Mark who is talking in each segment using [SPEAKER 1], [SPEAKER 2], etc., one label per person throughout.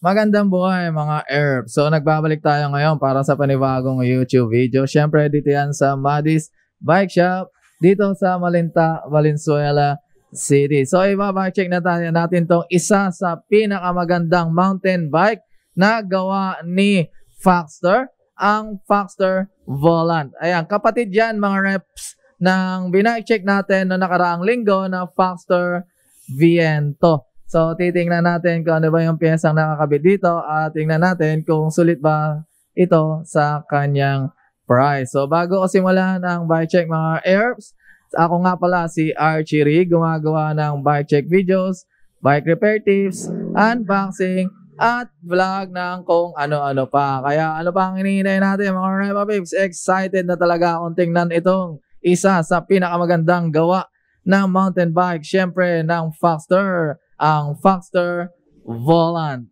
[SPEAKER 1] Magandang buhay mga ERP. So nagbabalik tayo ngayon para sa panibagong YouTube video. Siyempre dito yan sa Madis Bike Shop dito sa Malinta, Valenzuela City. So ibabike check na tayo natin tong isa sa pinakamagandang mountain bike na gawa ni Faxter, ang Faxter Volant. Ayan, kapatid yan mga reps ng binike check natin no nakaraang linggo na Faxter Viento. So, titingnan natin kung ano ba yung piyesang nakakabit dito at tingnan natin kung sulit ba ito sa kanyang price. So, bago ko simulan ang buy check mga herbs, ako nga pala si Archie Rig, gumagawa ng bike check videos, bike repair tips, unboxing, at vlog ng kung ano-ano pa. Kaya ano pa ang hinihintay natin mga Reba Babes? Excited na talaga akong tingnan itong isa sa pinakamagandang gawa ng mountain bike, syempre ng Foxter ang Factor Volant.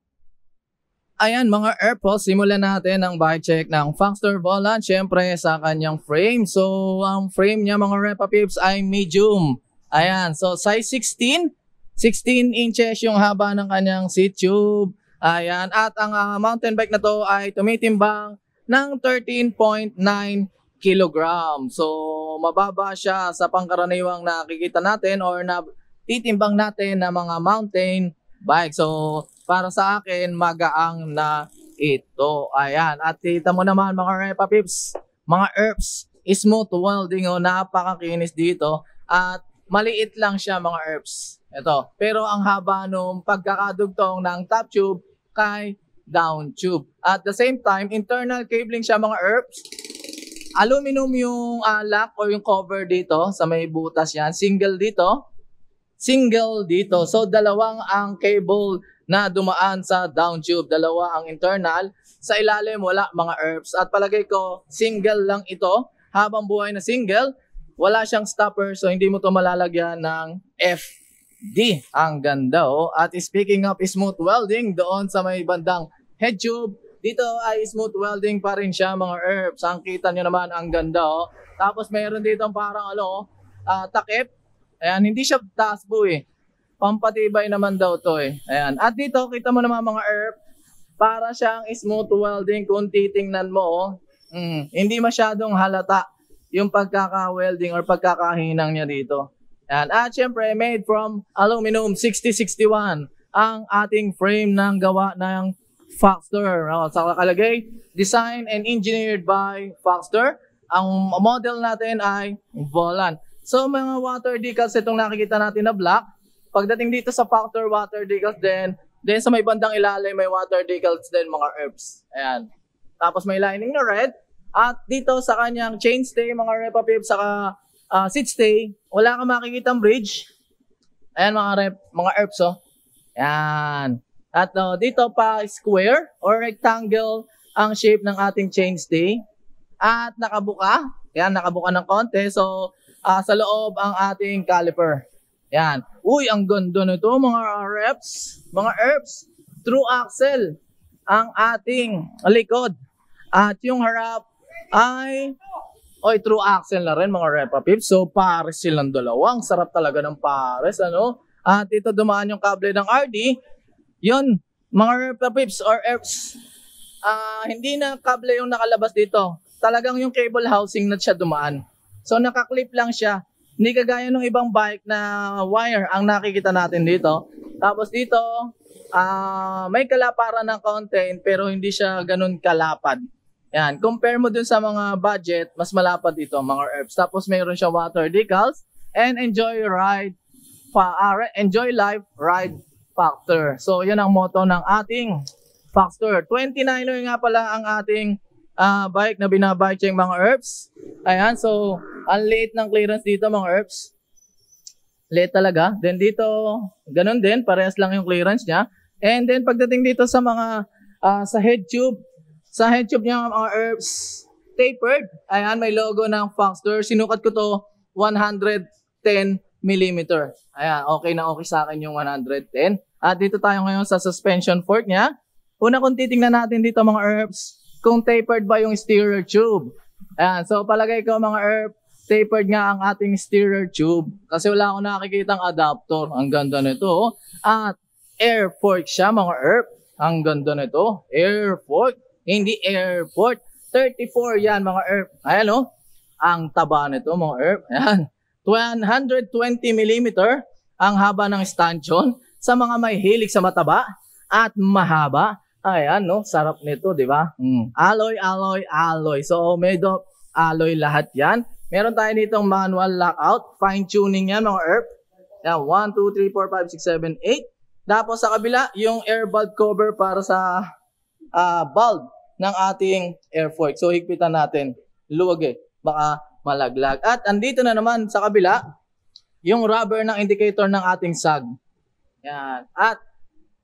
[SPEAKER 1] Ayan mga AirPods, simulan natin ang bike check ng Factor Volant syempre sa kanyang frame. So ang frame niya mga Repa Pips ay medium. Ayan, so size 16, 16 inches yung haba ng kanyang seat tube. Ayan, at ang uh, mountain bike na to ay tumitimbang ng 13.9 kilogram. So mababa siya sa pangkaraniwang nakikita natin or na titimbang natin ng mga mountain bike. So, para sa akin, magaang na ito. Ayan. At kita mo naman mga Repa Pips, mga herbs, smooth welding. Oh, napakakinis dito. At maliit lang siya mga herbs. Ito. Pero ang haba nung pagkakadugtong ng top tube kay down tube. At the same time, internal cabling siya mga herbs. Aluminum yung uh, lock o yung cover dito sa may butas yan. Single dito single dito. So dalawang ang cable na dumaan sa down tube. Dalawa ang internal. Sa ilalim wala mga herbs. At palagay ko single lang ito. Habang buhay na single, wala siyang stopper so hindi mo to malalagyan ng FD. Ang ganda oh. At speaking of smooth welding, doon sa may bandang head tube, dito ay smooth welding pa rin siya mga herbs. Ang kita nyo naman, ang ganda oh. Tapos mayroon dito parang ano, uh, takip Ayan, hindi siya tasbo eh. Pampatibay naman daw to eh. Ayan. At dito, kita mo naman mga ERP, para siyang smooth welding kung titingnan mo. Oh. Mm, hindi masyadong halata yung pagkaka-welding or pagkakahinang niya dito. Ayan. At syempre, made from aluminum 6061 ang ating frame ng gawa ng Foxter. Oh, sa kalagay, designed and engineered by Foxter. Ang model natin ay Volant. So mga water decals, itong nakikita natin na black. Pagdating dito sa factor water decals then, then sa may bandang ilalim may water decals din mga herbs. Ayan. Tapos may lining na red. At dito sa kanyang chainstay, mga repa pip, saka uh, stay, wala kang makikita bridge. Ayan mga rep, mga herbs oh. Ayan. At uh, dito pa square or rectangle ang shape ng ating chainstay. At nakabuka. Ayan, nakabuka ng konti. So, uh, sa loob ang ating caliper. Yan. Uy, ang ganda nito mga reps, mga herbs. True axle ang ating likod. At yung harap ay oy true axle na rin mga repa pips. So pares silang dalawang. sarap talaga ng pares. Ano? At ito dumaan yung kable ng RD. Yun, mga repa pips or herbs. Uh, hindi na kable yung nakalabas dito. Talagang yung cable housing na siya dumaan. So nakaklip lang siya. Hindi kagaya ng ibang bike na wire ang nakikita natin dito. Tapos dito, uh, may kalaparan ng konti pero hindi siya ganun kalapad. Yan, compare mo dun sa mga budget, mas malapad ito mga herbs. Tapos mayroon siya water decals and enjoy ride fa uh, enjoy life ride factor. So, 'yan ang motto ng ating factor. 29 nga pala ang ating uh, bike na binabike yung mga herbs. Ayan, so ang liit ng clearance dito mga herbs. Liit talaga. Then dito, ganun din, parehas lang yung clearance niya. And then pagdating dito sa mga, uh, sa head tube, sa head tube niya mga herbs, tapered. Ayan, may logo ng Foxter. Sinukat ko to 110 mm. Ayan, okay na okay sa akin yung 110. At dito tayo ngayon sa suspension fork niya. Una kung titingnan natin dito mga herbs, kung tapered ba yung stirrer tube. Ayan, so palagay ko mga ERP, tapered nga ang ating stirrer tube kasi wala akong nakikitang adapter. Ang ganda nito. At air fork siya mga ERP. Ang ganda nito. Air fork, hindi airport. 34 yan mga ERP. Ayan o. Oh. Ang taba nito mga ERP. Ayan. 120 mm ang haba ng stanchion sa mga may hilig sa mataba at mahaba Ayan, no? Sarap nito, di ba? Mm. Alloy, alloy, alloy. So, medyo alloy lahat yan. Meron tayo nitong manual lockout. Fine-tuning yan, mga ERP. Yan, 1, 2, 3, 4, 5, 6, 7, 8. Tapos sa kabila, yung air valve cover para sa uh, bulb ng ating air fork. So, higpitan natin. Luwag eh. Baka malaglag. At andito na naman sa kabila, yung rubber ng indicator ng ating sag. Yan. At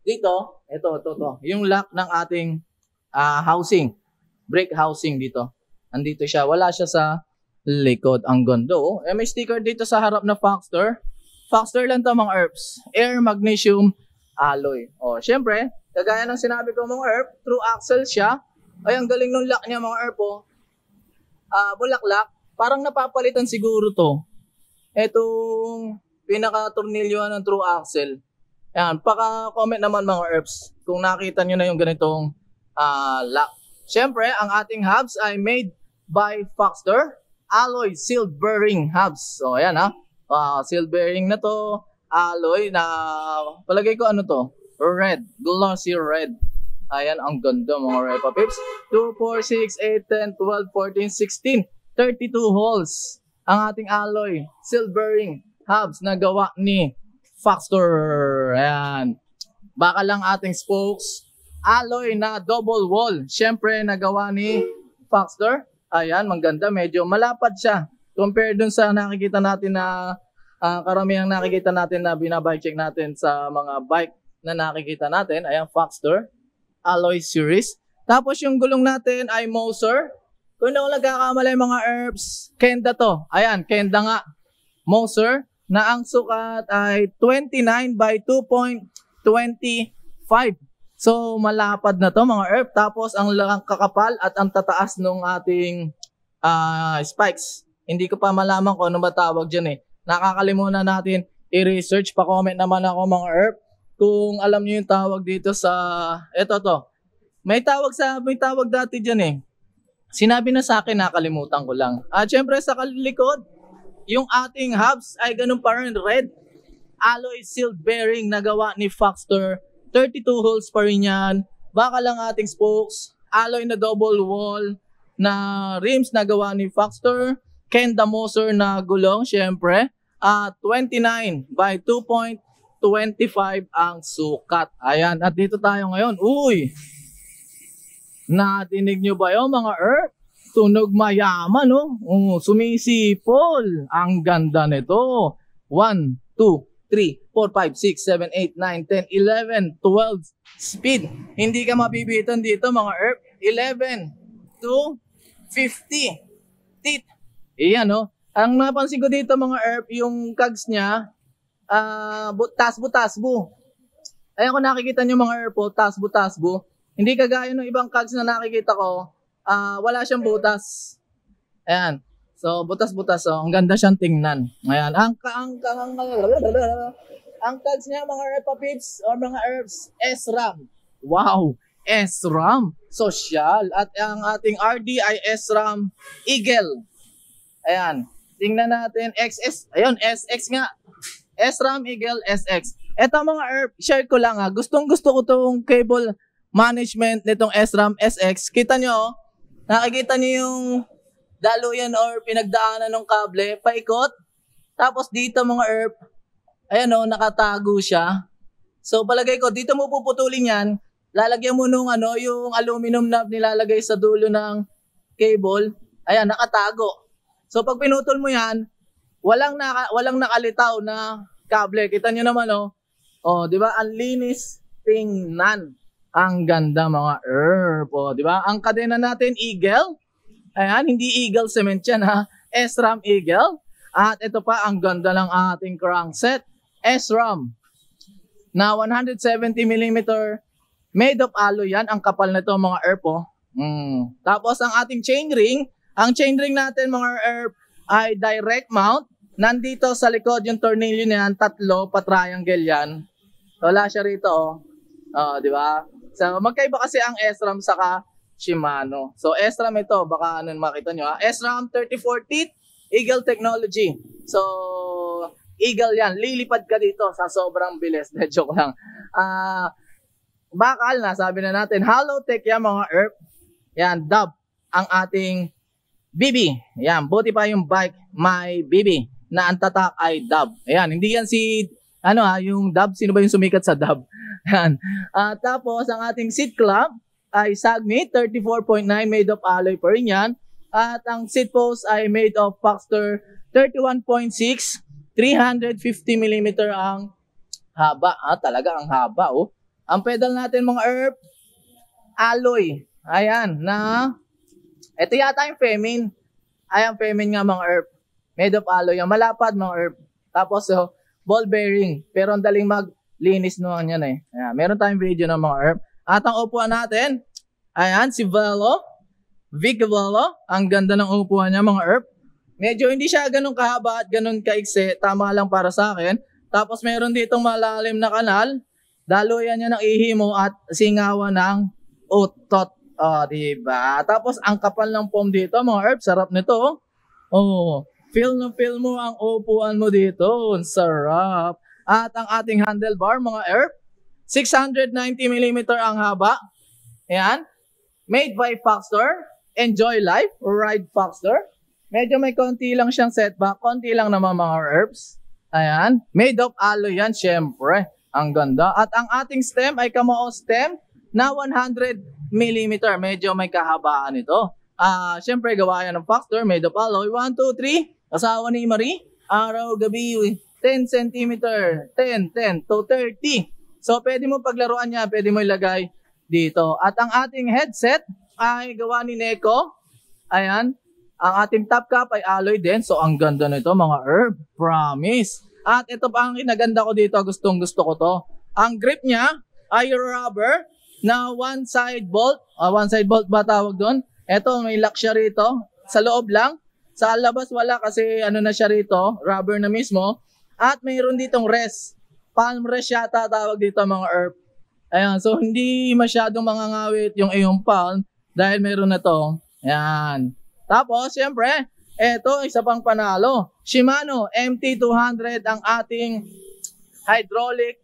[SPEAKER 1] dito, ito, ito, ito. Yung lock ng ating uh, housing. Brake housing dito. Nandito siya. Wala siya sa likod. Ang gondo. Oh. Eh, may sticker dito sa harap na Foxter. Foxter lang to mga herbs. Air magnesium alloy. O, oh, syempre, kagaya ng sinabi ko mga herb, true axle siya. Ay, ang galing nung lock niya mga herb po. Uh, ah, bulaklak. Parang napapalitan siguro to. Itong pinaka tornilyo ng ano, true axle. Ayan, paka-comment naman mga herbs kung nakita nyo na yung ganitong uh, lock. Siyempre, ang ating hubs ay made by Foxter Alloy Sealed Bearing Hubs. So, ayan ha. Uh, sealed bearing na to. Alloy na, palagay ko ano to? Red. Glossy red. Ayan, ang ganda mga Repa Pips. 2, 4, 6, 8, 10, 12, 14, 16. 32 holes ang ating alloy. Sealed bearing hubs na gawa ni Foxter Ayan. Baka lang ating spokes. Alloy na double wall. Siyempre, nagawa ni Foxdor. Ayan, maganda. Medyo malapad siya. Compared dun sa nakikita natin na uh, karamihang nakikita natin na binabike check natin sa mga bike na nakikita natin. Ayan, Foxdor. Alloy Series. Tapos yung gulong natin ay Moser. Kung na nagkakamala mga herbs, Kenda to. Ayan, Kenda nga. Moser na ang sukat ay 29 by 2.25. So malapad na to mga earth. Tapos ang kakapal at ang tataas ng ating uh, spikes. Hindi ko pa malaman kung ano ba tawag dyan eh. Nakakalimutan natin i-research. Pa-comment naman ako mga earth kung alam niyo yung tawag dito sa eto to. May tawag sa may tawag dati diyan eh. Sinabi na sa akin nakalimutan ko lang. Ah syempre sa likod yung ating hubs ay ganun pa rin red. Alloy sealed bearing na gawa ni Factor. 32 holes pa rin yan. Baka lang ating spokes. Alloy na double wall na rims na gawa ni Factor. Ken Damoser na gulong, syempre. Uh, 29 by 2.25 ang sukat. Ayan, at dito tayo ngayon. Uy! Natinig nyo ba yun, mga Earth? Tunog mayaman, no? Oh, sumisipol. Ang ganda nito. 1, 2, 3, 4, 5, 6, 7, 8, 9, 10, 11, 12. Speed. Hindi ka mabibitan dito, mga ERP. 11 to 50. Tit. Iyan, no? Ang napansin ko dito, mga ERP, yung cogs niya, ah, uh, tasbo-tasbo. Ayan ko nakikita nyo mga ERP, oh, tasbo-tasbo. Hindi kagaya ng ibang cogs na nakikita ko, uh, wala siyang butas. Ayan. So, butas-butas. So, ang ganda siyang tingnan. Ayan. Ang ang, ang ka ang ang tags niya mga repapips or mga herbs, SRAM. Wow, SRAM. Social. At ang ating RD ay SRAM Eagle. Ayan. Tingnan natin. XS. Ayun, SX nga. SRAM Eagle SX. Ito mga herb, share ko lang ha. Ah. Gustong gusto ko tong cable management nitong SRAM SX. Kita nyo, oh. Nakikita niyo yung daluyan or pinagdaanan ng kable, paikot. Tapos dito mga ERP, ayan o, oh, nakatago siya. So palagay ko, dito mo puputulin yan. Lalagyan mo nung ano, yung aluminum na nilalagay sa dulo ng cable. Ayan, nakatago. So pag pinutol mo yan, walang, naka, walang nakalitaw na kable. Kita nyo naman o. Oh. oh, di ba? Ang linis tingnan. Ang ganda mga herb. O, di ba? Ang kadena natin, Eagle. Ayan, hindi Eagle Cement yan ha. SRAM Eagle. At ito pa, ang ganda ng ating crankset. SRAM na 170mm made of alloy yan. Ang kapal na ito mga herb po. Oh. Mm. Tapos ang ating chainring. ang chainring natin mga herb ay direct mount. Nandito sa likod yung tornilyo niyan, tatlo, pa-triangle yan. Wala siya rito, oh. Oh, di ba? So, magkaiba kasi ang SRAM saka Shimano. So, SRAM ito, baka ano makita nyo. Ha? SRAM 3040 Eagle Technology. So, Eagle yan. Lilipad ka dito sa sobrang bilis. De, joke lang. Ah, bakal na, sabi na natin. Hello Tech yan mga ERP. Yan, dub ang ating BB. Yan, buti pa yung bike may BB na ang tatak ay dub. Ayan, hindi yan si ano ha, ah, yung dub, sino ba yung sumikat sa dub? Yan. Uh, tapos, ang ating seat clamp ay Sagmi, 34.9 made of alloy pa rin yan. At ang seat post ay made of Foxter 31.6, 350 mm ang haba. Ah, talaga ang haba oh. Ang pedal natin mga ERP, alloy. Ayan, na ito yata yung Femin. Ay, ang Femin nga mga ERP. Made of alloy. Yung malapad mga ERP. Tapos, oh, ball bearing. Pero ang daling mag linis no yan eh. Ayan, meron tayong video ng mga herb. At ang upuan natin, ayan, si Velo, Vic Velo. Ang ganda ng upuan niya mga herb. Medyo hindi siya ganun kahaba at ganun kaiksi. Tama lang para sa akin. Tapos meron ditong malalim na kanal. Daluyan niya ng ihimo at singawan ng utot. Oh, di ba? Tapos ang kapal ng foam dito, mga herb, sarap nito. Oh, feel na feel mo ang upuan mo dito. Sarap. At ang ating handlebar, mga ERP, 690mm ang haba. Ayan. Made by Foxtor. Enjoy life. Ride Foxtor. Medyo may konti lang siyang setback. Konti lang naman mga herbs. Ayan. Made of alloy yan, syempre. Ang ganda. At ang ating stem ay kamao stem na 100 mm. Medyo may kahabaan ito. Uh, syempre, gawa yan ng Foxtor. Made of alloy. 1, 2, 3. Asawa ni Marie. Araw, gabi, 10 cm, 10, 10 to 30. So pwede mo paglaruan niya, pwede mo ilagay dito. At ang ating headset ay gawa ni Neko. Ayan. Ang ating top cap ay alloy din. So ang ganda nito mga herb. Promise. At ito pa ang kinaganda ko dito. Gustong gusto ko to. Ang grip niya ay rubber na one side bolt. Uh, one side bolt ba tawag doon? Ito may luxury siya rito. Sa loob lang. Sa labas wala kasi ano na siya rito. Rubber na mismo. At mayroon ditong rest. Palm rest yata tawag dito mga herb. Ayan, so hindi masyadong mangangawit yung iyong palm dahil meron na to. Ayan. Tapos, siyempre, eto, isa pang panalo. Shimano MT200 ang ating hydraulic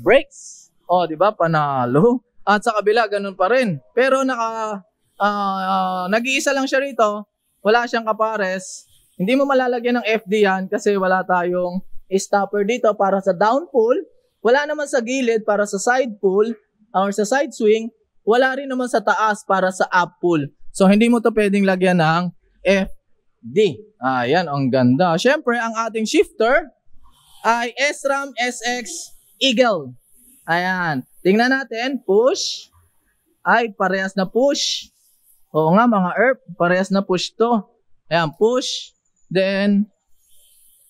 [SPEAKER 1] brakes. O, oh, di ba? Panalo. At sa kabila, ganun pa rin. Pero naka, uh, uh, nag-iisa lang siya rito. Wala siyang kapares. Hindi mo malalagyan ng FD yan kasi wala tayong stopper dito para sa down pull. Wala naman sa gilid para sa side pull or sa side swing. Wala rin naman sa taas para sa up pull. So, hindi mo to pwedeng lagyan ng FD. Ayan, ang ganda. Siyempre, ang ating shifter ay SRAM SX Eagle. Ayan. Tingnan natin. Push. Ay, parehas na push. Oo nga, mga ERP. Parehas na push to. Ayan, push. Then,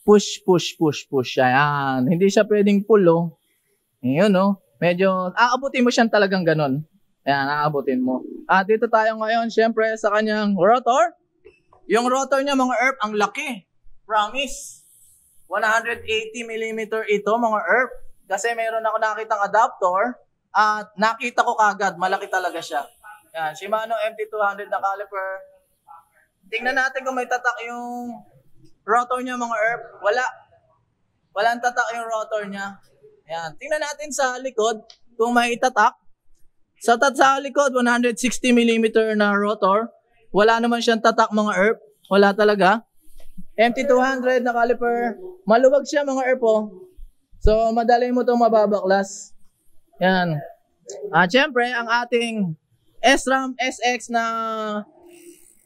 [SPEAKER 1] push, push, push, push. Ayan. Hindi siya pwedeng pull, oh. Yun, oh. Medyo, aabutin mo siya talagang ganun. Ayan, aabutin mo. At dito tayo ngayon, syempre, sa kanyang rotor. Yung rotor niya, mga ERP, ang laki. Promise. 180 mm ito, mga ERP. Kasi meron ako nakitang adapter at nakita ko kagad, malaki talaga siya. Ayan, Shimano MT200 na caliper. Tingnan natin kung may tatak yung Rotor niya mga erp, wala. Wala Walang tatak yung rotor niya. Ayan. Tingnan natin sa likod kung may itatak. Sa tat sa likod, 160 mm na rotor. Wala naman siyang tatak mga erp. Wala talaga. MT200 na caliper. Maluwag siya mga erp oh. So madali mo itong mababaklas. Yan. Ah, Siyempre, ang ating SRAM SX na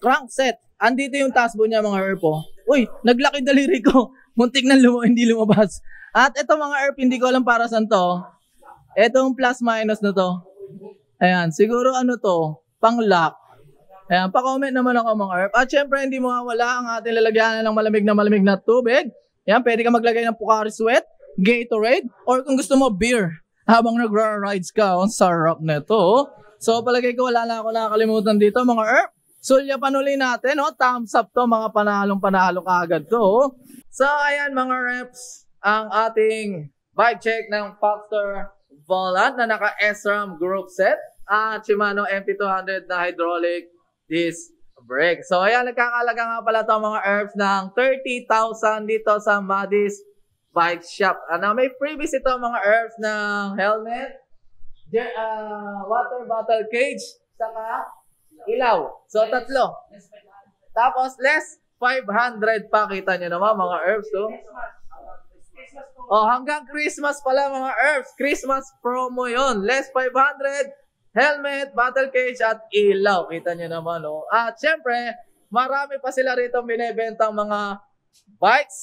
[SPEAKER 1] crankset andito yung tasbo niya mga erpo. Oh. Uy, naglaki daliri ko. Muntik na lumo, hindi lumabas. At ito mga erp, hindi ko alam para saan to. Itong plus minus na to. Ayan, siguro ano to, pang lock. Ayan, pa-comment naman ako mga erp. At syempre, hindi mo wala ang ating lalagyanan ng malamig na malamig na tubig. Ayan, pwede ka maglagay ng Pocari Sweat, Gatorade, or kung gusto mo, beer. Habang nagra-rides ka, ang sarap na ito. So, palagay ko wala na ako nakakalimutan dito mga erp. Sulyapan so, ulit natin, no? Oh. thumbs up to mga panalong panalong kaagad to. Oh. So ayan mga reps, ang ating bike check ng Factor Volant na naka SRAM group set at Shimano MT200 na hydraulic disc brake. So ayan, nagkakalaga nga pala to mga herbs ng 30,000 dito sa Madis Bike Shop. Ano, may previous ito mga herbs ng helmet, uh, water bottle cage, saka ilaw. So, tatlo. Tapos, less 500 pa. Kita nyo naman, mga herbs. So, oh. oh, hanggang Christmas pala, mga herbs. Christmas promo yon Less 500, helmet, battle cage, at ilaw. Kita nyo naman, no? Oh. At syempre, marami pa sila rito binibentang mga bikes,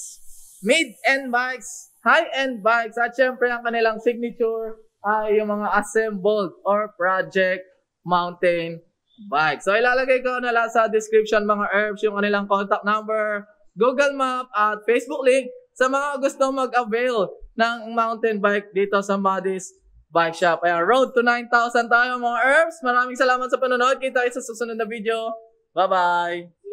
[SPEAKER 1] mid-end bikes, high-end bikes, at syempre ang kanilang signature ay yung mga assembled or project mountain bike. So ilalagay ko na lang sa description mga herbs yung kanilang contact number, Google Map at Facebook link sa mga gusto mag-avail ng mountain bike dito sa Madis Bike Shop. Ayan, road to 9,000 tayo mga herbs. Maraming salamat sa panonood. Kita sa susunod na video. Bye-bye!